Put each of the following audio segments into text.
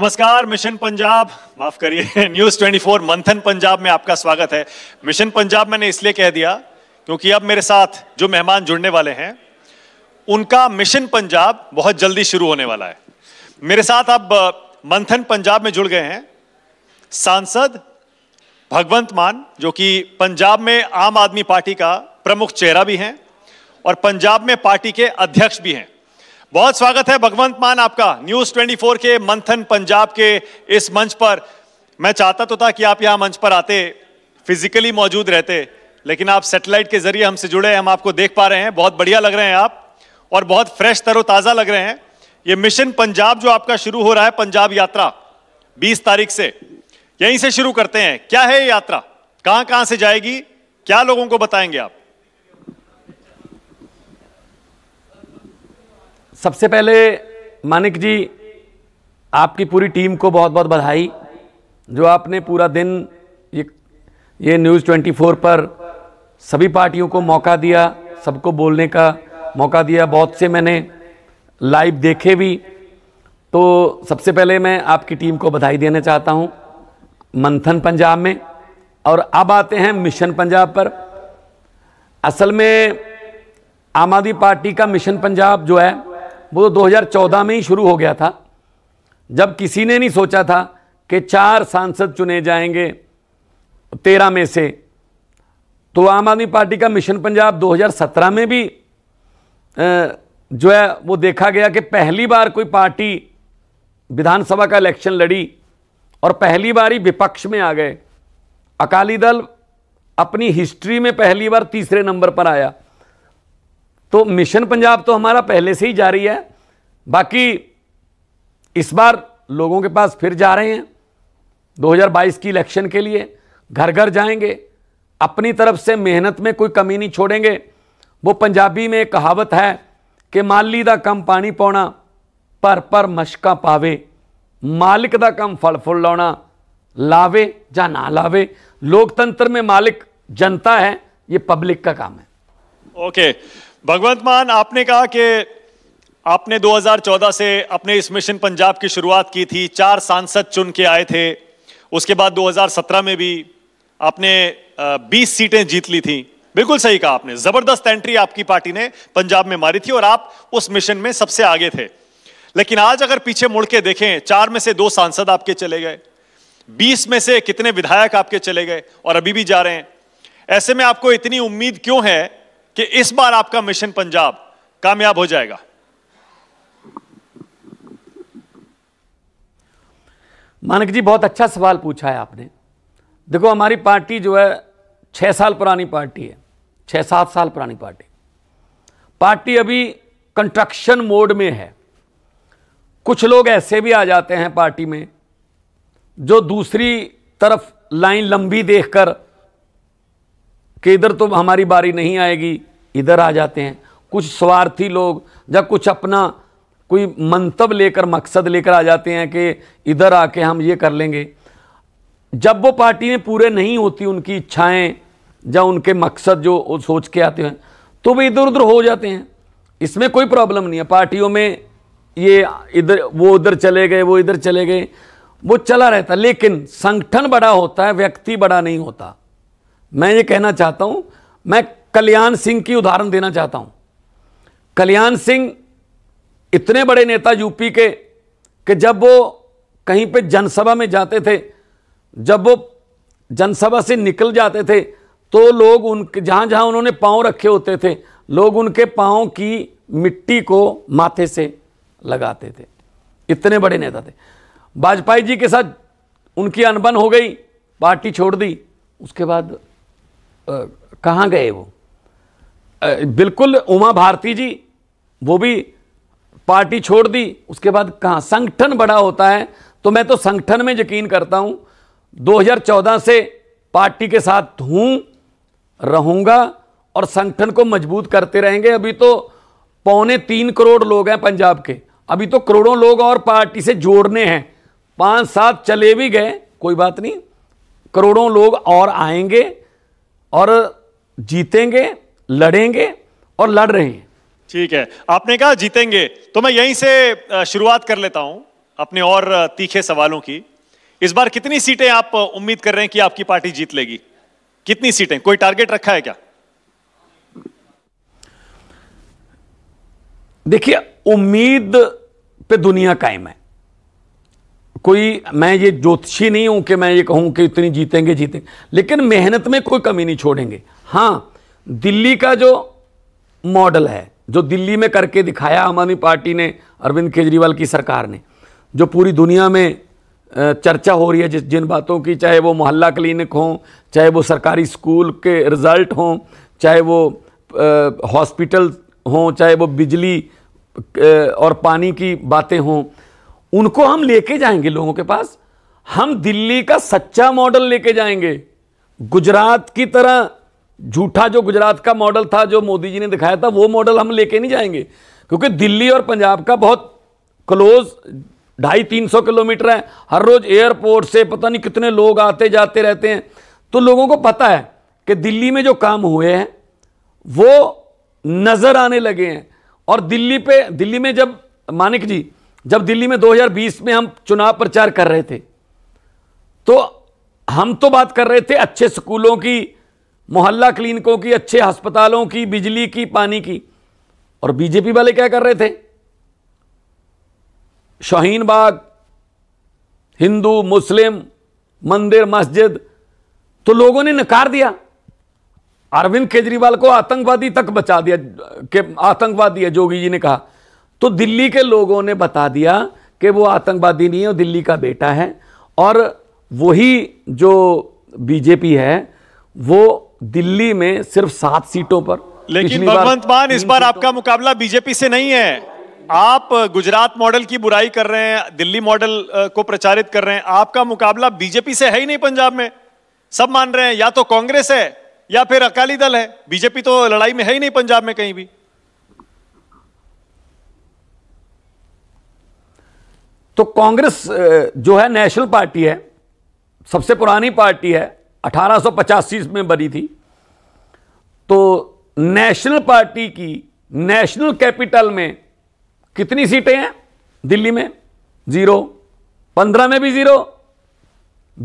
नमस्कार मिशन पंजाब माफ करिए न्यूज 24 मंथन पंजाब में आपका स्वागत है मिशन पंजाब मैंने इसलिए कह दिया क्योंकि अब मेरे साथ जो मेहमान जुड़ने वाले हैं उनका मिशन पंजाब बहुत जल्दी शुरू होने वाला है मेरे साथ अब मंथन पंजाब में जुड़ गए हैं सांसद भगवंत मान जो कि पंजाब में आम आदमी पार्टी का प्रमुख चेहरा भी हैं और पंजाब में पार्टी के अध्यक्ष भी हैं बहुत स्वागत है भगवंत मान आपका न्यूज 24 के मंथन पंजाब के इस मंच पर मैं चाहता तो था कि आप यहाँ मंच पर आते फिजिकली मौजूद रहते लेकिन आप सेटेलाइट के जरिए हमसे जुड़े हम आपको देख पा रहे हैं बहुत बढ़िया लग रहे हैं आप और बहुत फ्रेश तरोताज़ा लग रहे हैं ये मिशन पंजाब जो आपका शुरू हो रहा है पंजाब यात्रा बीस तारीख से यहीं से शुरू करते हैं क्या है ये यात्रा कहाँ कहाँ से जाएगी क्या लोगों को बताएंगे आप सबसे पहले मानिक जी आपकी पूरी टीम को बहुत बहुत बधाई जो आपने पूरा दिन ये ये न्यूज़ 24 पर सभी पार्टियों को मौका दिया सबको बोलने का मौका दिया बहुत से मैंने लाइव देखे भी तो सबसे पहले मैं आपकी टीम को बधाई देना चाहता हूँ मंथन पंजाब में और अब आते हैं मिशन पंजाब पर असल में आम आदमी पार्टी का मिशन पंजाब जो है वो 2014 तो में ही शुरू हो गया था जब किसी ने नहीं सोचा था कि चार सांसद चुने जाएंगे तेरह में से तो आम आदमी पार्टी का मिशन पंजाब 2017 में भी जो है वो देखा गया कि पहली बार कोई पार्टी विधानसभा का इलेक्शन लड़ी और पहली बार ही विपक्ष में आ गए अकाली दल अपनी हिस्ट्री में पहली बार तीसरे नंबर पर आया तो मिशन पंजाब तो हमारा पहले से ही जारी है बाकी इस बार लोगों के पास फिर जा रहे हैं 2022 की इलेक्शन के लिए घर घर जाएंगे अपनी तरफ से मेहनत में कोई कमी नहीं छोड़ेंगे वो पंजाबी में एक कहावत है माली का कम पानी पौना पर पर मशक पावे मालिक का कम फल ਫਲ लाना लावे या ना लावे लोकतंत्र में मालिक जनता है ये पब्लिक का काम है ओके okay. भगवंत मान आपने कहा कि आपने 2014 से अपने इस मिशन पंजाब की शुरुआत की थी चार सांसद चुन के आए थे उसके बाद 2017 में भी आपने 20 सीटें जीत ली थी बिल्कुल सही कहा आपने जबरदस्त एंट्री आपकी पार्टी ने पंजाब में मारी थी और आप उस मिशन में सबसे आगे थे लेकिन आज अगर पीछे मुड़ के देखें चार में से दो सांसद आपके चले गए बीस में से कितने विधायक आपके चले गए और अभी भी जा रहे हैं ऐसे में आपको इतनी उम्मीद क्यों है कि इस बार आपका मिशन पंजाब कामयाब हो जाएगा मानक जी बहुत अच्छा सवाल पूछा है आपने देखो हमारी पार्टी जो है छह साल पुरानी पार्टी है छह सात साल पुरानी पार्टी पार्टी अभी कंस्ट्रक्शन मोड में है कुछ लोग ऐसे भी आ जाते हैं पार्टी में जो दूसरी तरफ लाइन लंबी देखकर कि इधर तो हमारी बारी नहीं आएगी इधर आ जाते हैं कुछ स्वार्थी लोग या कुछ अपना कोई मंतव लेकर मकसद लेकर आ जाते हैं कि इधर आके हम ये कर लेंगे जब वो पार्टी में पूरे नहीं होती उनकी इच्छाएं या उनके मकसद जो सोच के आते हैं तो वे इधर उधर हो जाते हैं इसमें कोई प्रॉब्लम नहीं है पार्टियों में ये इधर वो उधर चले गए वो इधर चले गए वो चला रहता लेकिन संगठन बड़ा होता है व्यक्ति बड़ा नहीं होता मैं ये कहना चाहता हूँ मैं कल्याण सिंह की उदाहरण देना चाहता हूं कल्याण सिंह इतने बड़े नेता यूपी के कि जब वो कहीं पे जनसभा में जाते थे जब वो जनसभा से निकल जाते थे तो लोग उनके जहाँ जहाँ उन्होंने पाँव रखे होते थे लोग उनके पाँव की मिट्टी को माथे से लगाते थे इतने बड़े नेता थे वाजपेयी जी के साथ उनकी अनबन हो गई पार्टी छोड़ दी उसके बाद कहाँ गए वो बिल्कुल उमा भारती जी वो भी पार्टी छोड़ दी उसके बाद कहाँ संगठन बड़ा होता है तो मैं तो संगठन में यकीन करता हूँ 2014 से पार्टी के साथ हूँ रहूँगा और संगठन को मजबूत करते रहेंगे अभी तो पौने तीन करोड़ लोग हैं पंजाब के अभी तो करोड़ों लोग और पार्टी से जोड़ने हैं पाँच सात चले भी गए कोई बात नहीं करोड़ों लोग और आएंगे और जीतेंगे लड़ेंगे और लड़ रहे हैं ठीक है आपने कहा जीतेंगे तो मैं यहीं से शुरुआत कर लेता हूं अपने और तीखे सवालों की इस बार कितनी सीटें आप उम्मीद कर रहे हैं कि आपकी पार्टी जीत लेगी कितनी सीटें कोई टारगेट रखा है क्या देखिए उम्मीद पे दुनिया कायम है कोई मैं ये ज्योतिषी नहीं हूं कि मैं ये कहूं कि इतनी जीतेंगे जीतेंगे लेकिन मेहनत में कोई कमी नहीं छोड़ेंगे हाँ दिल्ली का जो मॉडल है जो दिल्ली में करके दिखाया आम आदमी पार्टी ने अरविंद केजरीवाल की सरकार ने जो पूरी दुनिया में चर्चा हो रही है जिस जिन बातों की चाहे वो मोहल्ला क्लिनिक हों चाहे वो सरकारी स्कूल के रिज़ल्ट हों चाहे वो हॉस्पिटल हों चाहे वो बिजली और पानी की बातें हों उनको हम लेके जाएंगे लोगों के पास हम दिल्ली का सच्चा मॉडल लेके जाएंगे गुजरात की तरह झूठा जो गुजरात का मॉडल था जो मोदी जी ने दिखाया था वो मॉडल हम लेके नहीं जाएंगे क्योंकि दिल्ली और पंजाब का बहुत क्लोज ढाई तीन सौ किलोमीटर है हर रोज़ एयरपोर्ट से पता नहीं कितने लोग आते जाते रहते हैं तो लोगों को पता है कि दिल्ली में जो काम हुए हैं वो नज़र आने लगे हैं और दिल्ली पे दिल्ली में जब मानिक जी जब दिल्ली में 2020 में हम चुनाव प्रचार कर रहे थे तो हम तो बात कर रहे थे अच्छे स्कूलों की मोहल्ला क्लिनिकों की अच्छे अस्पतालों की बिजली की पानी की और बीजेपी वाले क्या कर रहे थे शाहीन बाग हिंदू मुस्लिम मंदिर मस्जिद तो लोगों ने नकार दिया अरविंद केजरीवाल को आतंकवादी तक बचा दिया के आतंकवादी है जोगी जी ने कहा तो दिल्ली के लोगों ने बता दिया कि वो आतंकवादी नहीं है दिल्ली का बेटा है और वही जो बीजेपी है वो दिल्ली में सिर्फ सात सीटों पर लेकिन भगवंत मान इस बार आपका मुकाबला बीजेपी से नहीं है आप गुजरात मॉडल की बुराई कर रहे हैं दिल्ली मॉडल को प्रचारित कर रहे हैं आपका मुकाबला बीजेपी से है ही नहीं पंजाब में सब मान रहे हैं या तो कांग्रेस है या फिर अकाली दल है बीजेपी तो लड़ाई में है ही नहीं पंजाब में कहीं भी तो कांग्रेस जो है नेशनल पार्टी है सबसे पुरानी पार्टी है अठारह में बनी थी तो नेशनल पार्टी की नेशनल कैपिटल में कितनी सीटें हैं दिल्ली में जीरो पंद्रह में भी जीरो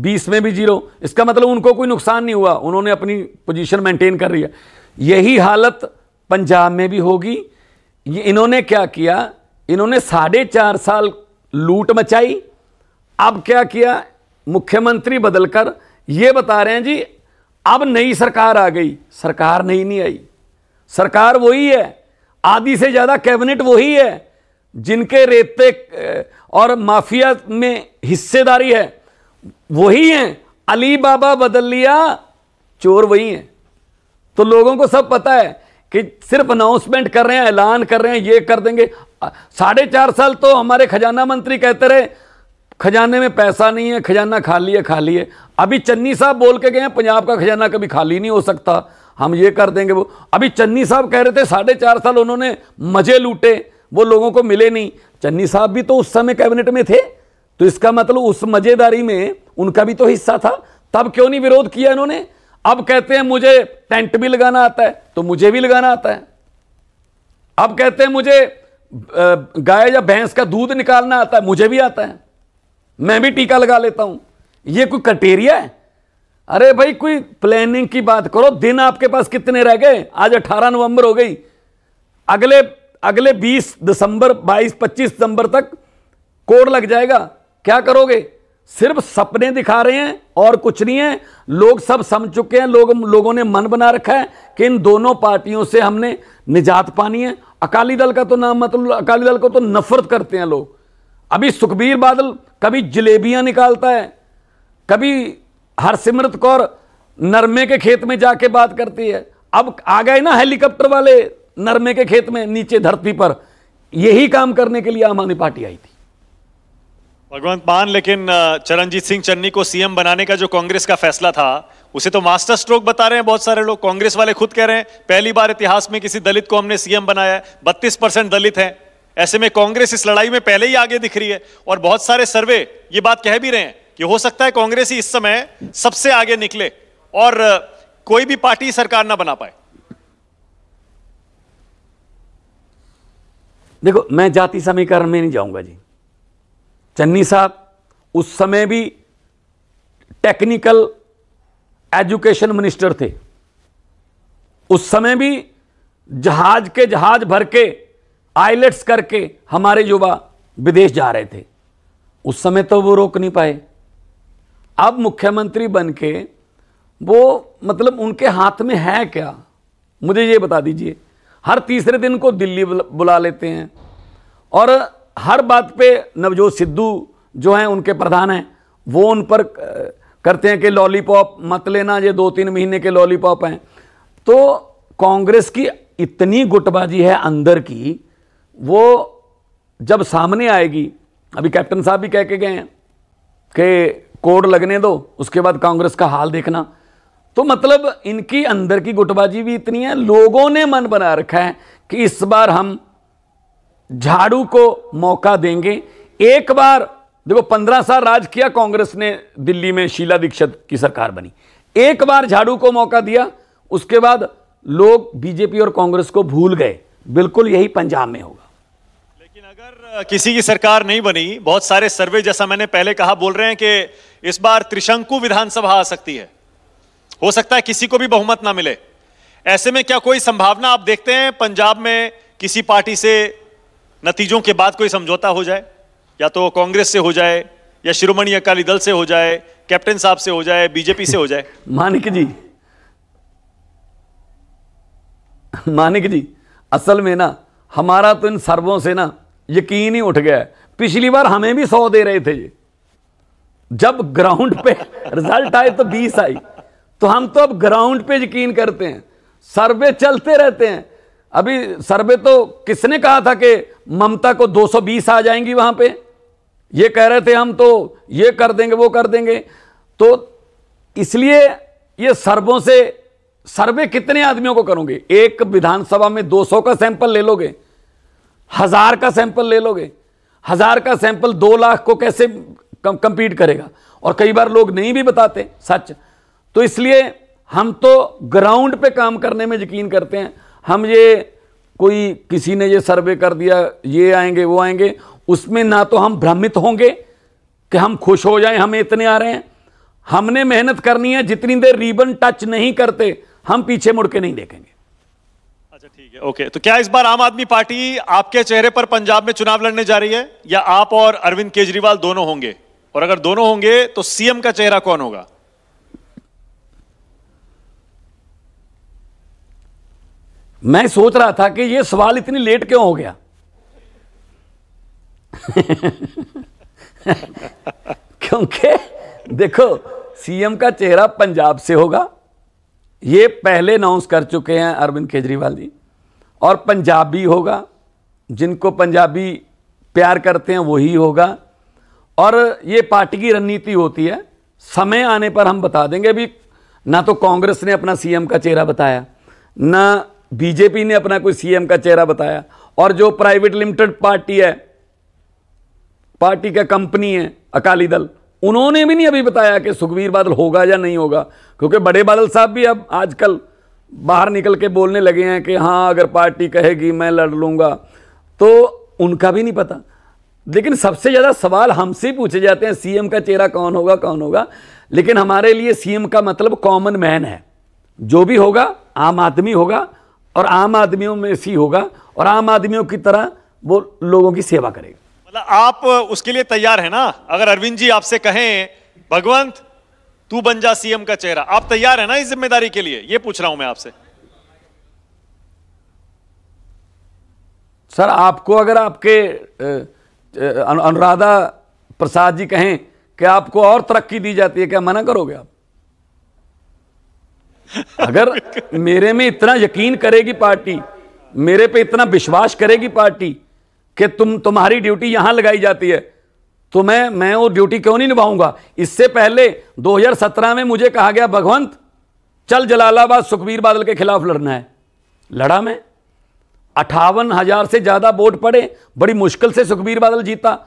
बीस में भी जीरो इसका मतलब उनको कोई नुकसान नहीं हुआ उन्होंने अपनी पोजीशन मेंटेन कर रही है यही हालत पंजाब में भी होगी ये इन्होंने क्या किया इन्होंने साढ़े चार साल लूट मचाई अब क्या किया मुख्यमंत्री बदलकर ये बता रहे हैं जी अब नई सरकार आ गई सरकार नई नहीं आई सरकार वही है आधी से ज़्यादा कैबिनेट वही है जिनके रेते और माफिया में हिस्सेदारी है वही हैं अली बाबा बदल लिया चोर वही हैं तो लोगों को सब पता है कि सिर्फ अनाउंसमेंट कर रहे हैं ऐलान कर रहे हैं ये कर देंगे साढ़े चार साल तो हमारे खजाना मंत्री कहते रहे खजाने में पैसा नहीं है खजाना खाली है खाली है अभी चन्नी साहब बोल के गए हैं पंजाब का खजाना कभी खाली नहीं हो सकता हम ये कर देंगे वो अभी चन्नी साहब कह रहे थे साढ़े चार साल उन्होंने मज़े लूटे वो लोगों को मिले नहीं चन्नी साहब भी तो उस समय कैबिनेट में थे तो इसका मतलब उस मज़ेदारी में उनका भी तो हिस्सा था तब क्यों नहीं विरोध किया इन्होंने अब कहते हैं मुझे टेंट भी लगाना आता है तो मुझे भी लगाना आता है अब कहते हैं मुझे गाय या भैंस का दूध निकालना आता है मुझे भी आता है मैं भी टीका लगा लेता हूँ ये कोई क्राइटेरिया है अरे भाई कोई प्लानिंग की बात करो दिन आपके पास कितने रह गए आज 18 नवंबर हो गई अगले अगले 20 दिसंबर 22 25 दिसंबर तक कोड लग जाएगा क्या करोगे सिर्फ सपने दिखा रहे हैं और कुछ नहीं है लोग सब समझ चुके हैं लोग लोगों ने मन बना रखा है कि इन दोनों पार्टियों से हमने निजात पानी है अकाली दल का तो नाम मतलब अकाली दल को तो नफरत करते हैं लोग अभी सुखबीर बादल कभी जलेबियां निकालता है कभी हरसिमरत कौर नरमे के खेत में जाके बात करती है अब आ गए ना हेलीकॉप्टर वाले नरमे के खेत में नीचे धरती पर यही काम करने के लिए आम आदमी पार्टी आई थी भगवंत मान लेकिन चरणजीत सिंह चन्नी को सीएम बनाने का जो कांग्रेस का फैसला था उसे तो मास्टर स्ट्रोक बता रहे हैं बहुत सारे लोग कांग्रेस वाले खुद कह रहे हैं पहली बार इतिहास में किसी दलित को हमने सीएम बनाया है बत्तीस परसेंट दलित हैं ऐसे में कांग्रेस इस लड़ाई में पहले ही आगे दिख रही है और बहुत सारे सर्वे ये बात कह भी रहे हैं कि हो सकता है कांग्रेस ही इस समय सबसे आगे निकले और कोई भी पार्टी सरकार ना बना पाए देखो मैं जाति समीकरण में नहीं जाऊंगा जी चन्नी साहब उस समय भी टेक्निकल एजुकेशन मिनिस्टर थे उस समय भी जहाज के जहाज भर के आइलेट्स करके हमारे युवा विदेश जा रहे थे उस समय तो वो रोक नहीं पाए अब मुख्यमंत्री बन के वो मतलब उनके हाथ में है क्या मुझे ये बता दीजिए हर तीसरे दिन को दिल्ली बुला लेते हैं और हर बात पे नवजोत सिद्धू जो हैं उनके प्रधान हैं वो उन पर करते हैं कि लॉलीपॉप मत लेना ये दो तीन महीने के लॉलीपॉप हैं तो कांग्रेस की इतनी गुटबाजी है अंदर की वो जब सामने आएगी अभी कैप्टन साहब भी कह के गए हैं कि कोड लगने दो उसके बाद कांग्रेस का हाल देखना तो मतलब इनकी अंदर की गुटबाजी भी इतनी है लोगों ने मन बना रखा है कि इस बार हम झाड़ू को मौका देंगे एक बार देखो पंद्रह साल राज किया कांग्रेस ने दिल्ली में शीला दीक्षित की सरकार बनी एक बार झाड़ू को मौका दिया उसके बाद लोग बीजेपी और कांग्रेस को भूल गए बिल्कुल यही पंजाब में होगा अगर किसी की सरकार नहीं बनी बहुत सारे सर्वे जैसा मैंने पहले कहा बोल रहे हैं कि इस बार त्रिशंकु विधानसभा आ सकती है हो सकता है किसी को भी बहुमत ना मिले ऐसे में क्या कोई संभावना आप देखते हैं पंजाब में किसी पार्टी से नतीजों के बाद कोई समझौता हो जाए या तो कांग्रेस से हो जाए या शिरोमणि अकाली दल से हो जाए कैप्टन साहब से हो जाए बीजेपी से हो जाए मानिक जी मानिक जी असल में ना हमारा तो इन सर्वों से ना यकीन ही उठ गया पिछली बार हमें भी सौ दे रहे थे ये जब ग्राउंड पे रिजल्ट आए तो बीस आई तो हम तो अब ग्राउंड पे यकीन करते हैं सर्वे चलते रहते हैं अभी सर्वे तो किसने कहा था कि ममता को 220 आ जाएंगी वहां पे ये कह रहे थे हम तो ये कर देंगे वो कर देंगे तो इसलिए ये सर्वों से सर्वे कितने आदमियों को करोगे एक विधानसभा में 200 का सैंपल ले लोगे हजार का सैंपल ले लोगे हजार का सैंपल दो लाख को कैसे कम, करेगा और कई बार लोग नहीं भी बताते सच तो इसलिए हम तो ग्राउंड पे काम करने में यकीन करते हैं हम ये कोई किसी ने ये सर्वे कर दिया ये आएंगे वो आएंगे उसमें ना तो हम भ्रमित होंगे कि हम खुश हो जाएं हमें इतने आ रहे हैं हमने मेहनत करनी है जितनी देर रिबन टच नहीं करते हम पीछे मुड़ के नहीं देखेंगे अच्छा ठीक है ओके तो क्या इस बार आम आदमी पार्टी आपके चेहरे पर पंजाब में चुनाव लड़ने जा रही है या आप और अरविंद केजरीवाल दोनों होंगे और अगर दोनों होंगे तो सीएम का चेहरा कौन होगा मैं सोच रहा था कि यह सवाल इतनी लेट क्यों हो गया क्योंकि देखो सीएम का चेहरा पंजाब से होगा ये पहले अनाउंस कर चुके हैं अरविंद केजरीवाल जी और पंजाबी होगा जिनको पंजाबी प्यार करते हैं वही होगा और ये पार्टी की रणनीति होती है समय आने पर हम बता देंगे अभी ना तो कांग्रेस ने अपना सीएम का चेहरा बताया ना बीजेपी ने अपना कोई सीएम का चेहरा बताया और जो प्राइवेट लिमिटेड पार्टी है पार्टी का कंपनी है अकाली दल उन्होंने भी नहीं अभी बताया कि सुखबीर बादल होगा या नहीं होगा क्योंकि बड़े बादल साहब भी अब आजकल बाहर निकल के बोलने लगे हैं कि हाँ अगर पार्टी कहेगी मैं लड़ लूँगा तो उनका भी नहीं पता लेकिन सबसे ज़्यादा सवाल हमसे पूछे जाते हैं सीएम का चेहरा कौन होगा कौन होगा लेकिन हमारे लिए सीएम का मतलब कॉमन मैन है जो भी होगा आम आदमी होगा और आम आदमियों में सी होगा और आम आदमियों की तरह वो लोगों की सेवा करेगा मतलब आप उसके लिए तैयार है ना अगर अरविंद जी आपसे कहें भगवंत तू बन जा सीएम का चेहरा आप तैयार है ना इस जिम्मेदारी के लिए यह पूछ रहा हूं मैं आपसे सर आपको अगर आपके अनुराधा प्रसाद जी कहें कि आपको और तरक्की दी जाती है क्या मना करोगे आप अगर मेरे में इतना यकीन करेगी पार्टी मेरे पे इतना विश्वास करेगी पार्टी कि तुम तुम्हारी ड्यूटी यहाँ लगाई जाती है तो मैं मैं वो ड्यूटी क्यों नहीं निभाऊंगा इससे पहले 2017 में मुझे कहा गया भगवंत चल जलालाबाद सुखबीर बादल के खिलाफ लड़ना है लड़ा मैं अठावन हज़ार से ज़्यादा वोट पड़े बड़ी मुश्किल से सुखबीर बादल जीता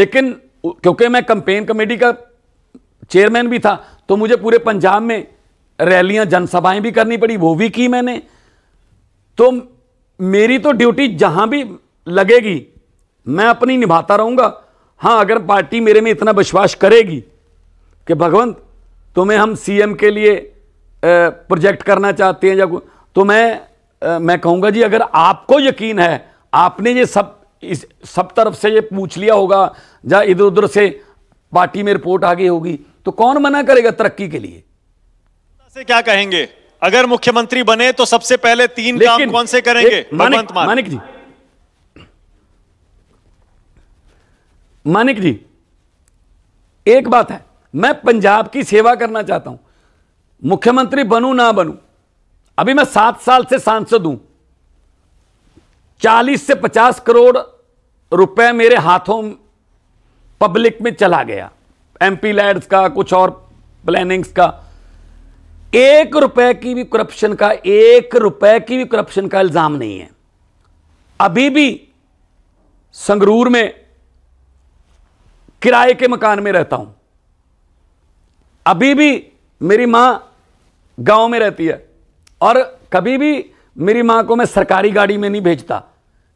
लेकिन क्योंकि मैं कंपेन कमेटी का चेयरमैन भी था तो मुझे पूरे पंजाब में रैलियां जनसभाएं भी करनी पड़ी वो भी की मैंने तो मेरी तो ड्यूटी जहां भी लगेगी मैं अपनी निभाता रहूंगा हाँ अगर पार्टी मेरे में इतना विश्वास करेगी कि भगवंत तुम्हें हम सीएम के लिए प्रोजेक्ट करना चाहते हैं या तो मैं आ, मैं कहूँगा जी अगर आपको यकीन है आपने ये सब इस सब तरफ से ये पूछ लिया होगा या इधर उधर से पार्टी में रिपोर्ट आ गई होगी तो कौन मना करेगा तरक्की के लिए से क्या कहेंगे अगर मुख्यमंत्री बने तो सबसे पहले तीन काम कौन से करेंगे मानिक, मानिक जी मानिक जी एक बात है मैं पंजाब की सेवा करना चाहता हूं मुख्यमंत्री बनू ना बनू अभी मैं सात साल से सांसद हूं चालीस से पचास करोड़ रुपए मेरे हाथों पब्लिक में चला गया एमपी लैड्स का कुछ और प्लानिंग्स का एक रुपए की भी करप्शन का एक रुपए की भी करप्शन का इल्जाम नहीं है अभी भी संगरूर में किराए के मकान में रहता हूं अभी भी मेरी मां गांव में रहती है और कभी भी मेरी मां को मैं सरकारी गाड़ी में नहीं भेजता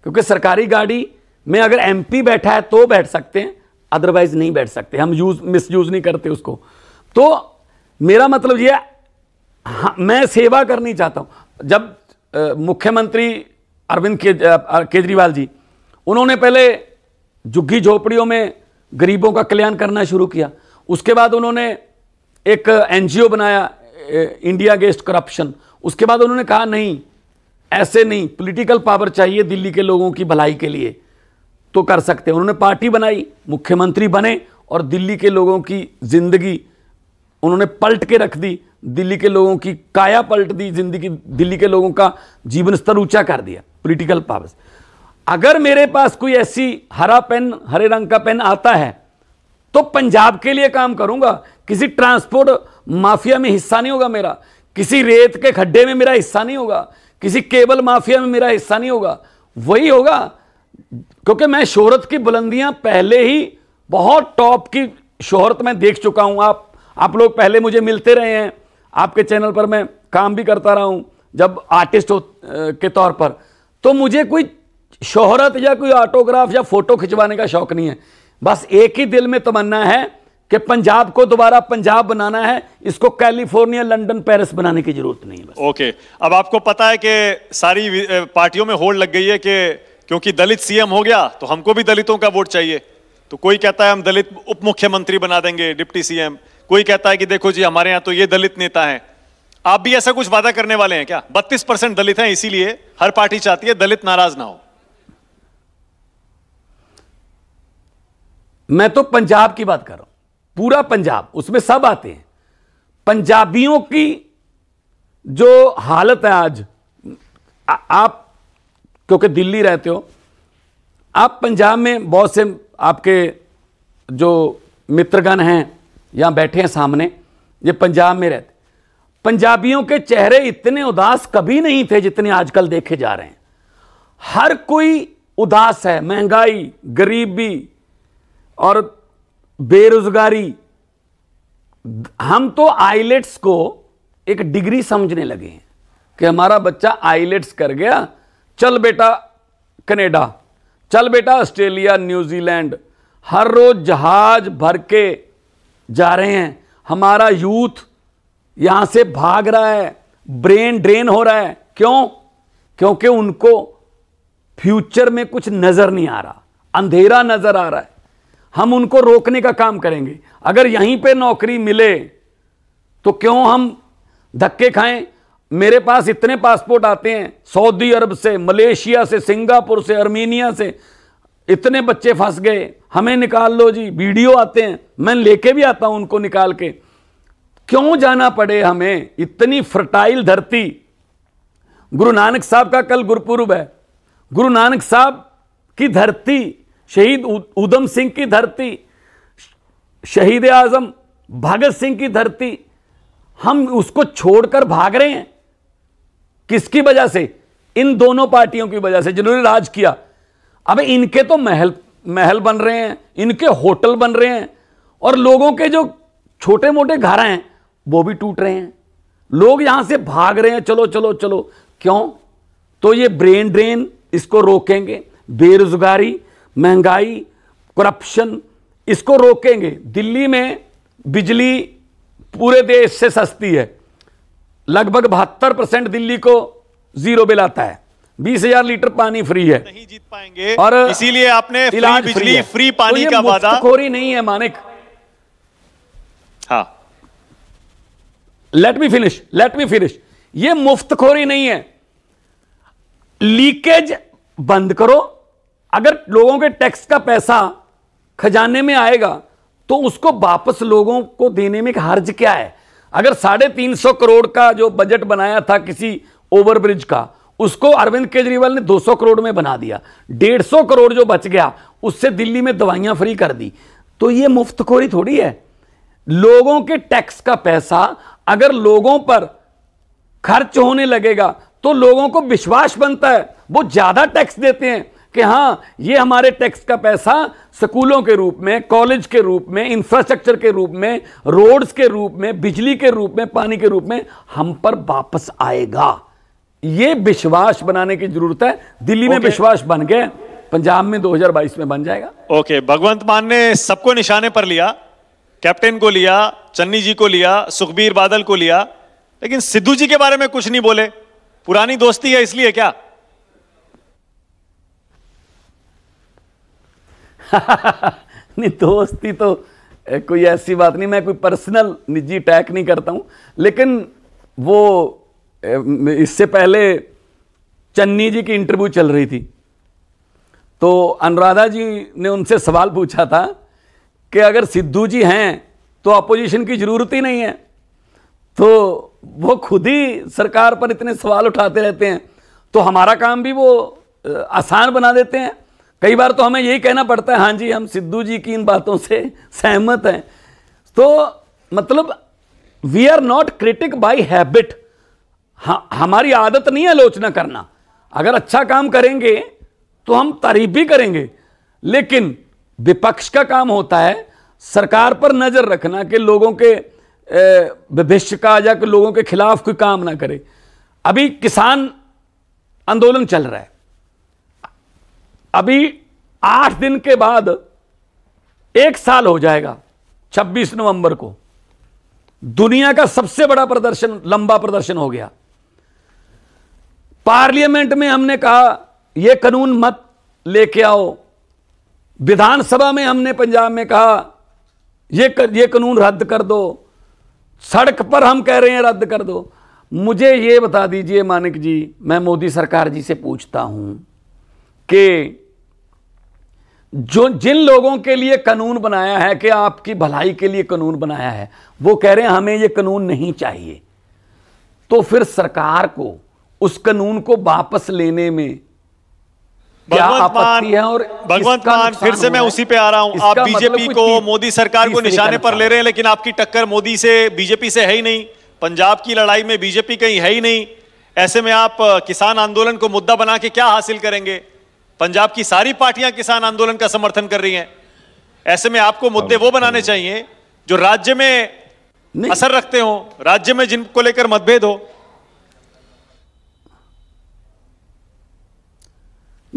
क्योंकि सरकारी गाड़ी में अगर एमपी बैठा है तो बैठ सकते हैं अदरवाइज नहीं बैठ सकते हम यूज मिस यूज नहीं करते उसको तो मेरा मतलब यह हाँ, मैं सेवा करनी चाहता हूं जब मुख्यमंत्री अरविंद केजरीवाल जी उन्होंने पहले झुग्गी झोपड़ियों में गरीबों का कल्याण करना शुरू किया उसके बाद उन्होंने एक एनजीओ बनाया इंडिया अगेंस्ट करप्शन उसके बाद उन्होंने कहा नहीं ऐसे नहीं पॉलिटिकल पावर चाहिए दिल्ली के लोगों की भलाई के लिए तो कर सकते हैं उन्होंने पार्टी बनाई मुख्यमंत्री बने और दिल्ली के लोगों की ज़िंदगी उन्होंने पलट के रख दी दिल्ली के लोगों की काया पलट दी जिंदगी दिल्ली के लोगों का जीवन स्तर ऊंचा कर दिया पॉलिटिकल पावर्स अगर मेरे पास कोई ऐसी हरा पेन हरे रंग का पेन आता है तो पंजाब के लिए काम करूंगा किसी ट्रांसपोर्ट माफिया में हिस्सा नहीं होगा मेरा किसी रेत के खड्डे में मेरा हिस्सा नहीं होगा किसी केबल माफिया में मेरा हिस्सा नहीं होगा वही होगा क्योंकि मैं शोहरत की बुलंदियां पहले ही बहुत टॉप की शोहरत मैं देख चुका हूं आप आप लोग पहले मुझे मिलते रहे हैं आपके चैनल पर मैं काम भी करता रहा हूं जब आर्टिस्ट हो के तौर पर तो मुझे कोई शोहरत या कोई ऑटोग्राफ या फ़ोटो खिंचवाने का शौक़ नहीं है बस एक ही दिल में तमन्ना है कि पंजाब को दोबारा पंजाब बनाना है इसको कैलिफोर्निया लंदन पेरिस बनाने की जरूरत नहीं है ओके अब आपको पता है कि सारी पार्टियों में होड़ लग गई है कि क्योंकि दलित सीएम हो गया तो हमको भी दलितों का वोट चाहिए तो कोई कहता है हम दलित उप मुख्यमंत्री बना देंगे डिप्टी सीएम कोई कहता है कि देखो जी हमारे यहाँ तो ये दलित नेता है आप भी ऐसा कुछ वादा करने वाले हैं क्या बत्तीस परसेंट दलित है इसीलिए हर पार्टी चाहती है दलित नाराज ना हो मैं तो पंजाब की बात कर रहा हूं पूरा पंजाब उसमें सब आते हैं पंजाबियों की जो हालत है आज आ, आप क्योंकि दिल्ली रहते हो आप पंजाब में बहुत से आपके जो मित्रगण हैं यहाँ बैठे हैं सामने ये पंजाब में रहते पंजाबियों के चेहरे इतने उदास कभी नहीं थे जितने आजकल देखे जा रहे हैं हर कोई उदास है महंगाई गरीबी और बेरोजगारी हम तो आईलेट्स को एक डिग्री समझने लगे हैं कि हमारा बच्चा आईलेट्स कर गया चल बेटा कनेडा चल बेटा ऑस्ट्रेलिया न्यूजीलैंड हर रोज जहाज भर के जा रहे हैं हमारा यूथ यहाँ से भाग रहा है ब्रेन ड्रेन हो रहा है क्यों क्योंकि उनको फ्यूचर में कुछ नज़र नहीं आ रहा अंधेरा नज़र आ रहा है हम उनको रोकने का काम करेंगे अगर यहीं पे नौकरी मिले तो क्यों हम धक्के खाएं मेरे पास इतने पासपोर्ट आते हैं सऊदी अरब से मलेशिया से सिंगापुर से अर्मीनिया से इतने बच्चे फंस गए हमें निकाल लो जी वीडियो आते हैं मैं लेके भी आता हूँ उनको निकाल के क्यों जाना पड़े हमें इतनी फर्टाइल धरती गुरु नानक साहब का कल गुरपुरब है गुरु नानक साहब की धरती शहीद उधम सिंह की धरती शहीद आजम भगत सिंह की धरती हम उसको छोड़कर भाग रहे हैं किसकी वजह से इन दोनों पार्टियों की वजह से जिन्होंने राज किया अब इनके तो महल महल बन रहे हैं इनके होटल बन रहे हैं और लोगों के जो छोटे मोटे घर हैं वो भी टूट रहे हैं लोग यहां से भाग रहे हैं चलो चलो चलो क्यों तो ये ब्रेन ड्रेन इसको रोकेंगे बेरोजगारी महंगाई करप्शन इसको रोकेंगे दिल्ली में बिजली पूरे देश से सस्ती है लगभग बहत्तर परसेंट दिल्ली को जीरो बिल आता है बीस हजार लीटर पानी फ्री है नहीं जीत पाएंगे और इसीलिए आपने फ्री बिजली फ्री, फ्री पानी तो का वादा खोरी नहीं है मानिक हाँ let me finish let me finish ये मुफ्तखोरी नहीं है लीकेज बंद करो अगर लोगों के टैक्स का पैसा खजाने में आएगा तो उसको वापस लोगों को देने में हर्ज क्या है अगर साढ़े तीन सौ करोड़ का जो बजट बनाया था किसी ओवरब्रिज का उसको अरविंद केजरीवाल ने 200 करोड़ में बना दिया 150 करोड़ जो बच गया उससे दिल्ली में दवाइयां फ्री कर दी तो ये मुफ्तखोरी थोड़ी है लोगों के टैक्स का पैसा अगर लोगों पर खर्च होने लगेगा तो लोगों को विश्वास बनता है वो ज़्यादा टैक्स देते हैं कि हाँ ये हमारे टैक्स का पैसा स्कूलों के रूप में कॉलेज के रूप में इंफ्रास्ट्रक्चर के रूप में रोड्स के रूप में बिजली के रूप में पानी के रूप में हम पर वापस आएगा ये विश्वास बनाने की जरूरत है दिल्ली okay. में विश्वास बन गए पंजाब में 2022 में बन जाएगा ओके okay, भगवंत मान ने सबको निशाने पर लिया कैप्टन को लिया चन्नी जी को लिया सुखबीर बादल को लिया लेकिन सिद्धू जी के बारे में कुछ नहीं बोले पुरानी दोस्ती है इसलिए क्या नहीं दोस्ती तो कोई ऐसी बात नहीं मैं कोई पर्सनल निजी अटैक नहीं करता हूँ लेकिन वो इससे पहले चन्नी जी की इंटरव्यू चल रही थी तो अनुराधा जी ने उनसे सवाल पूछा था कि अगर सिद्धू जी हैं तो अपोजिशन की ज़रूरत ही नहीं है तो वो खुद ही सरकार पर इतने सवाल उठाते रहते हैं तो हमारा काम भी वो आसान बना देते हैं कई बार तो हमें यही कहना पड़ता है हाँ जी हम सिद्धू जी की इन बातों से सहमत हैं तो मतलब we are not critic by habit हमारी आदत नहीं है आलोचना करना अगर अच्छा काम करेंगे तो हम तारीफ भी करेंगे लेकिन विपक्ष का काम होता है सरकार पर नज़र रखना कि लोगों के भविष्य का या कि लोगों के खिलाफ कोई काम ना करे अभी किसान आंदोलन चल रहा है अभी आठ दिन के बाद एक साल हो जाएगा 26 नवंबर को दुनिया का सबसे बड़ा प्रदर्शन लंबा प्रदर्शन हो गया पार्लियामेंट में हमने कहा यह कानून मत लेके आओ विधानसभा में हमने पंजाब में कहा यह ये कानून रद्द कर दो सड़क पर हम कह रहे हैं रद्द कर दो मुझे ये बता दीजिए मानिक जी मैं मोदी सरकार जी से पूछता हूं कि जो जिन लोगों के लिए कानून बनाया है कि आपकी भलाई के लिए कानून बनाया है वो कह रहे हैं हमें ये कानून नहीं चाहिए तो फिर सरकार को उस कानून को वापस लेने में क्या आपत्ति है और भगवंत मान फिर से मैं उसी पे आ रहा हूं आप मतलब बीजेपी मतलब को मोदी सरकार को निशाने पर ले रहे हैं लेकिन आपकी टक्कर मोदी से बीजेपी से है ही नहीं पंजाब की लड़ाई में बीजेपी कहीं है ही नहीं ऐसे में आप किसान आंदोलन को मुद्दा बना के क्या हासिल करेंगे पंजाब की सारी पार्टियां किसान आंदोलन का समर्थन कर रही हैं ऐसे में आपको मुद्दे वो बनाने चाहिए जो राज्य में असर रखते हो राज्य में जिनको लेकर मतभेद हो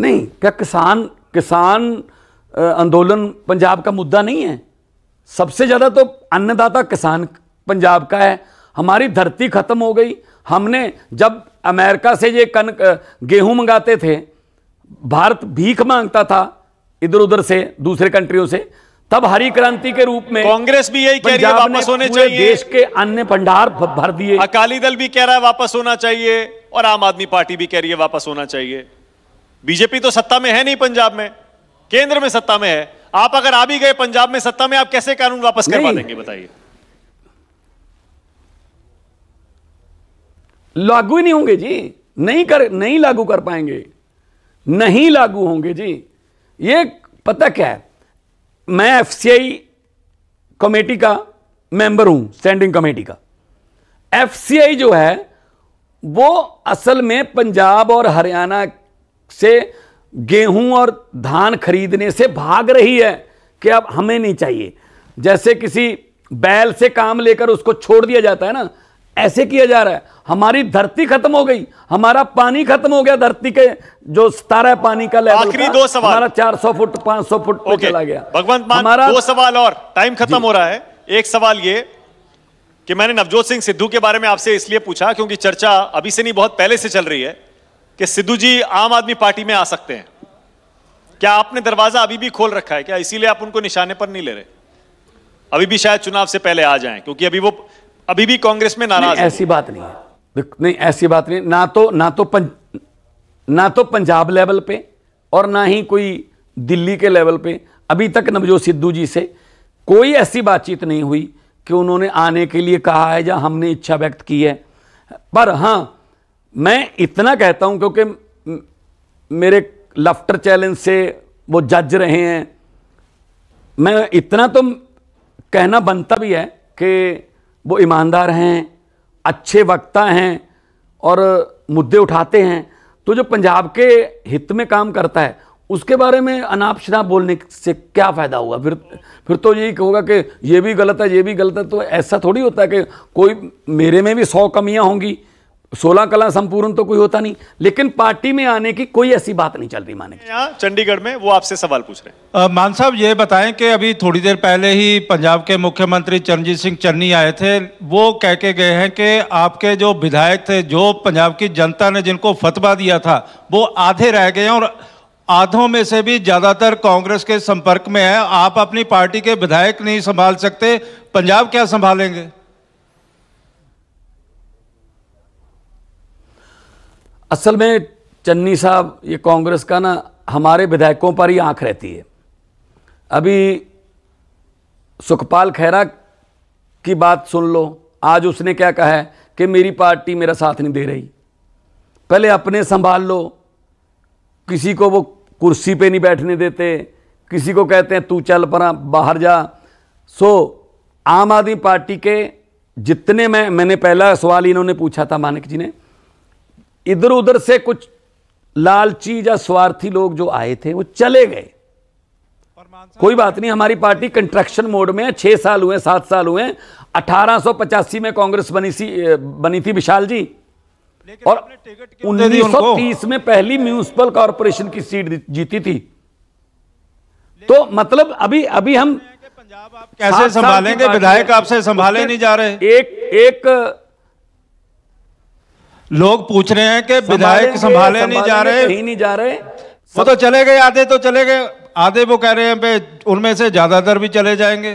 नहीं क्या किसान किसान आंदोलन पंजाब का मुद्दा नहीं है सबसे ज़्यादा तो अन्नदाता किसान पंजाब का है हमारी धरती ख़त्म हो गई हमने जब अमेरिका से ये कन गेहूं मंगाते थे भारत भीख मांगता था इधर उधर से दूसरे कंट्रियों से तब हरी क्रांति के रूप में कांग्रेस भी यही कह रही है वापस होने चाहिए देश के अन्य भंडार भर दिए अकाली दल भी कह रहा है वापस होना चाहिए और आम आदमी पार्टी भी कह रही है वापस होना चाहिए बीजेपी तो सत्ता में है नहीं पंजाब में केंद्र में सत्ता में है आप अगर आ भी गए पंजाब में सत्ता में आप कैसे कानून वापस करवा देंगे बताइए लागू ही नहीं होंगे जी नहीं कर नहीं लागू कर पाएंगे नहीं लागू होंगे जी ये पता क्या है मैं आई कमेटी का मेंबर हूं स्टैंडिंग कमेटी का आई जो है वो असल में पंजाब और हरियाणा से गेहूं और धान खरीदने से भाग रही है कि अब हमें नहीं चाहिए जैसे किसी बैल से काम लेकर उसको छोड़ दिया जाता है ना ऐसे किया जा रहा है हमारी धरती खत्म हो गई हमारा पानी खत्म हो गया धरती के जो स्तर है पानी का लेवल आखिरी दो सवाल हमारा 400 फुट 500 फुट पे चला गया भगवंत मान हमारा दो सवाल और टाइम खत्म हो रहा है एक सवाल ये कि मैंने नवजोत सिंह सिद्धू के बारे में आपसे इसलिए पूछा क्योंकि चर्चा अभी से नहीं बहुत पहले से चल रही है कि सिद्धू जी आम आदमी पार्टी में आ सकते हैं क्या आपने दरवाजा अभी भी खोल रखा है क्या इसीलिए आप उनको निशाने पर नहीं ले रहे अभी भी शायद चुनाव से पहले आ जाएं क्योंकि अभी वो अभी भी कांग्रेस में नाराज ऐसी बात नहीं है नहीं ऐसी बात नहीं ना तो ना तो पंज, ना तो पंजाब लेवल पे और ना ही कोई दिल्ली के लेवल पे अभी तक नवजोत सिद्धू जी से कोई ऐसी बातचीत नहीं हुई कि उन्होंने आने के लिए कहा है या हमने इच्छा व्यक्त की है पर हाँ मैं इतना कहता हूँ क्योंकि मेरे लफ्टर चैलेंज से वो जज रहे हैं मैं इतना तो कहना बनता भी है कि वो ईमानदार हैं अच्छे वक्ता हैं और मुद्दे उठाते हैं तो जो पंजाब के हित में काम करता है उसके बारे में अनाप शनाप बोलने से क्या फ़ायदा हुआ फिर फिर तो यही होगा कि ये भी गलत है ये भी गलत है तो ऐसा थोड़ी होता है कि कोई मेरे में भी सौ कमियां होंगी सोलह कला संपूर्ण तो कोई होता नहीं लेकिन पार्टी में आने की कोई ऐसी बात नहीं चल रही माने यहाँ चंडीगढ़ में वो आपसे सवाल पूछ रहे हैं मान साहब ये बताएं कि अभी थोड़ी देर पहले ही पंजाब के मुख्यमंत्री चरणजीत सिंह चन्नी आए थे वो कह के गए हैं कि आपके जो विधायक थे जो पंजाब की जनता ने जिनको फतवा दिया था वो आधे रह गए और आधों में से भी ज़्यादातर कांग्रेस के संपर्क में है आप अपनी पार्टी के विधायक नहीं संभाल सकते पंजाब क्या संभालेंगे असल में चन्नी साहब ये कांग्रेस का ना हमारे विधायकों पर ही आंख रहती है अभी सुखपाल खैरा की बात सुन लो आज उसने क्या कहा है कि मेरी पार्टी मेरा साथ नहीं दे रही पहले अपने संभाल लो किसी को वो कुर्सी पे नहीं बैठने देते किसी को कहते हैं तू चल पर बाहर जा सो आम आदमी पार्टी के जितने मैं मैंने पहला सवाल इन्होंने पूछा था मानिक जी ने इधर उधर से कुछ लालची या स्वार्थी लोग जो आए थे वो चले गए कोई बात नहीं हमारी पार्टी कंट्रक्शन मोड में है छह साल हुए सात साल हुए अठारह में कांग्रेस बनी सी बनी थी विशाल जी और 1930 में पहली म्यूनिस्पल कॉरपोरेशन की सीट जीती थी तो मतलब अभी अभी हम कैसे संभालेंगे विधायक आपसे संभाले नहीं जा रहे एक एक लोग पूछ रहे हैं कि विधायक संभाले नहीं जा रहे नहीं जा रहे वो तो चले गए आधे तो चले गए आधे वो कह रहे हैं उनमें से ज्यादातर भी चले जाएंगे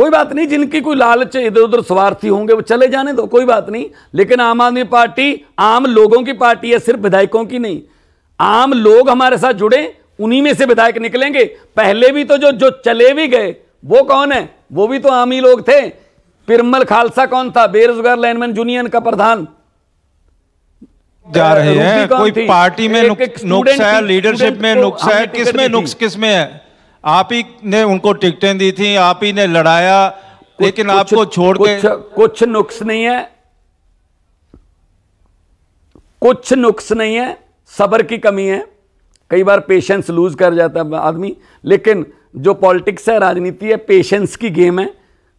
कोई बात नहीं जिनकी कोई लालच इधर उधर स्वार्थी होंगे वो चले जाने दो कोई बात नहीं लेकिन आम आदमी पार्टी आम लोगों की पार्टी है सिर्फ विधायकों की नहीं आम लोग हमारे साथ जुड़े उन्हीं में से विधायक निकलेंगे पहले भी तो जो जो चले भी गए वो कौन है वो भी तो आम ही लोग थे पिरमल खालसा कौन था बेरोजगार लाइनमैन यूनियन का प्रधान जा रहे हैं कोई पार्टी में नुक्स है लीडरशिप में तो नुक्स है में नुक्स में है आप ही ने उनको टिकटें दी थी आप ही ने लड़ाया लेकिन आपको छोड़ कुछ, के कुछ नुक्स नहीं है कुछ नुक्स नहीं है सबर की कमी है कई बार पेशेंस लूज कर जाता है आदमी लेकिन जो पॉलिटिक्स है राजनीति है पेशेंस की गेम है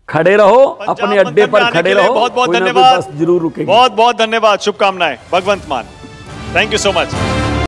खड़े रहो अपने अड्डे पर खड़े रहो बहुत बहुत धन्यवाद जरूर रुके बहुत बहुत धन्यवाद शुभकामनाएं भगवंत मान थैंक यू सो मच